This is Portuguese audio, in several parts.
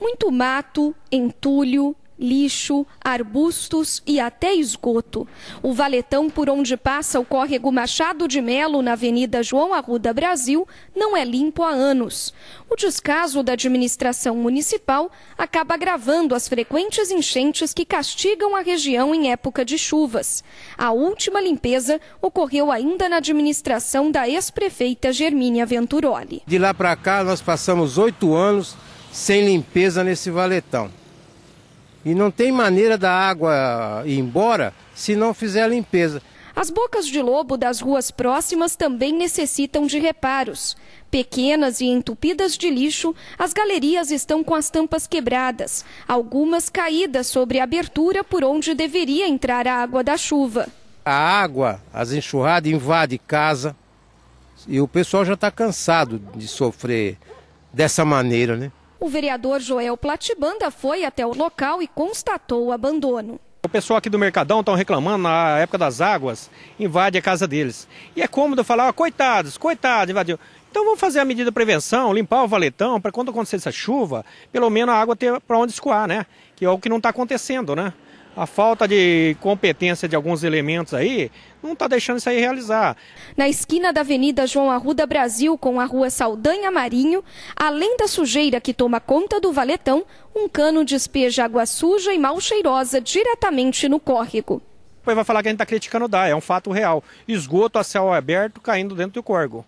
Muito mato, entulho, lixo, arbustos e até esgoto. O valetão por onde passa o córrego Machado de Melo, na Avenida João Arruda Brasil, não é limpo há anos. O descaso da administração municipal acaba agravando as frequentes enchentes que castigam a região em época de chuvas. A última limpeza ocorreu ainda na administração da ex-prefeita Germínia Venturoli. De lá para cá, nós passamos oito anos sem limpeza nesse valetão. E não tem maneira da água ir embora se não fizer a limpeza. As bocas de lobo das ruas próximas também necessitam de reparos. Pequenas e entupidas de lixo, as galerias estão com as tampas quebradas, algumas caídas sobre a abertura por onde deveria entrar a água da chuva. A água, as enxurradas, invade casa e o pessoal já está cansado de sofrer dessa maneira, né? O vereador Joel Platibanda foi até o local e constatou o abandono. O pessoal aqui do Mercadão estão reclamando na época das águas, invade a casa deles. E é cômodo falar, ó, coitados, coitados, invadiu. Então vamos fazer a medida de prevenção, limpar o valetão, para quando acontecer essa chuva, pelo menos a água ter para onde escoar, né? Que é o que não está acontecendo, né? a falta de competência de alguns elementos aí não está deixando isso aí realizar. Na esquina da Avenida João Arruda Brasil com a Rua Saldanha Marinho, além da sujeira que toma conta do valetão, um cano despeja água suja e mal cheirosa diretamente no córrego. Depois vai falar que a gente está criticando dá, é um fato real. Esgoto a céu aberto caindo dentro do córrego.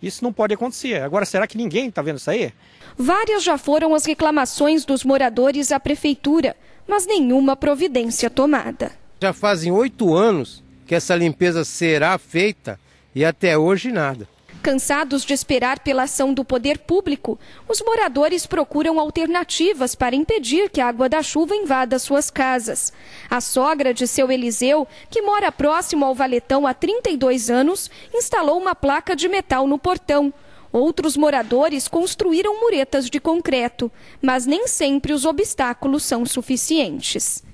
Isso não pode acontecer. Agora, será que ninguém está vendo isso aí? Várias já foram as reclamações dos moradores à prefeitura mas nenhuma providência tomada. Já fazem oito anos que essa limpeza será feita e até hoje nada. Cansados de esperar pela ação do poder público, os moradores procuram alternativas para impedir que a água da chuva invada suas casas. A sogra de seu Eliseu, que mora próximo ao valetão há 32 anos, instalou uma placa de metal no portão. Outros moradores construíram muretas de concreto, mas nem sempre os obstáculos são suficientes.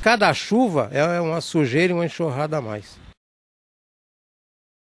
Cada chuva é uma sujeira e uma enxurrada a mais.